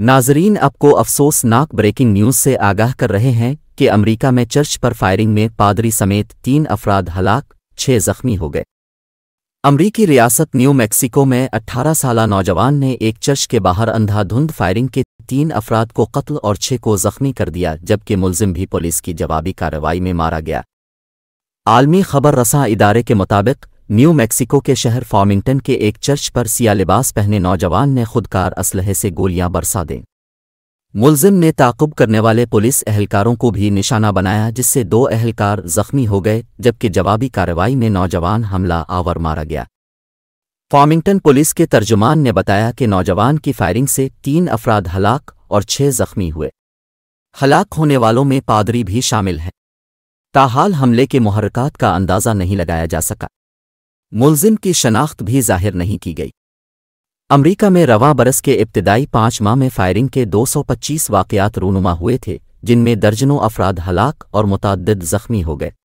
नाजरीन आपको अफसोसनाक ब्रेकिंग न्यूज से आगाह कर रहे हैं कि अमेरिका में चर्च पर फायरिंग में पादरी समेत तीन अफराद हलाक छः जख्मी हो गए अमरीकी रियासत न्यू मैक्सिको में 18 साल नौजवान ने एक चर्च के बाहर अंधाधुंध फायरिंग के तीन अफराद को कत्ल और छः को जख्मी कर दिया जबकि मुलजिम भी पुलिस की जवाबी कार्रवाई में मारा गया आलमी खबर रसा इदारे के मुताबिक न्यू मैक्सिको के शहर फॉर्मिंगटन के एक चर्च पर सिया लिबास पहने नौजवान ने खुदकार असलहे से गोलियां बरसा दें मुलजिम ने ताकुब करने वाले पुलिस अहलकारों को भी निशाना बनाया जिससे दो अहलकार जख्मी हो गए जबकि जवाबी कार्रवाई में नौजवान हमला आवर मारा गया फॉर्मिंगटन पुलिस के तर्जुमान ने बताया कि नौजवान की फायरिंग से तीन अफराद हलाक और छह जख्मी हुए हलाक होने वालों में पादरी भी शामिल है ताहाल हमले के मुहरक़ात का अंदाज़ा नहीं लगाया जा सका मुलजिम की शनाख्त भी जाहिर नहीं की गई अमरीका में रवा बरस के इब्तदाई पाँच माह में फायरिंग के 225 वाक़ात रूनुमा हुए थे जिनमें दर्जनों अफराद हलाक और मुतद ज़ख्मी हो गए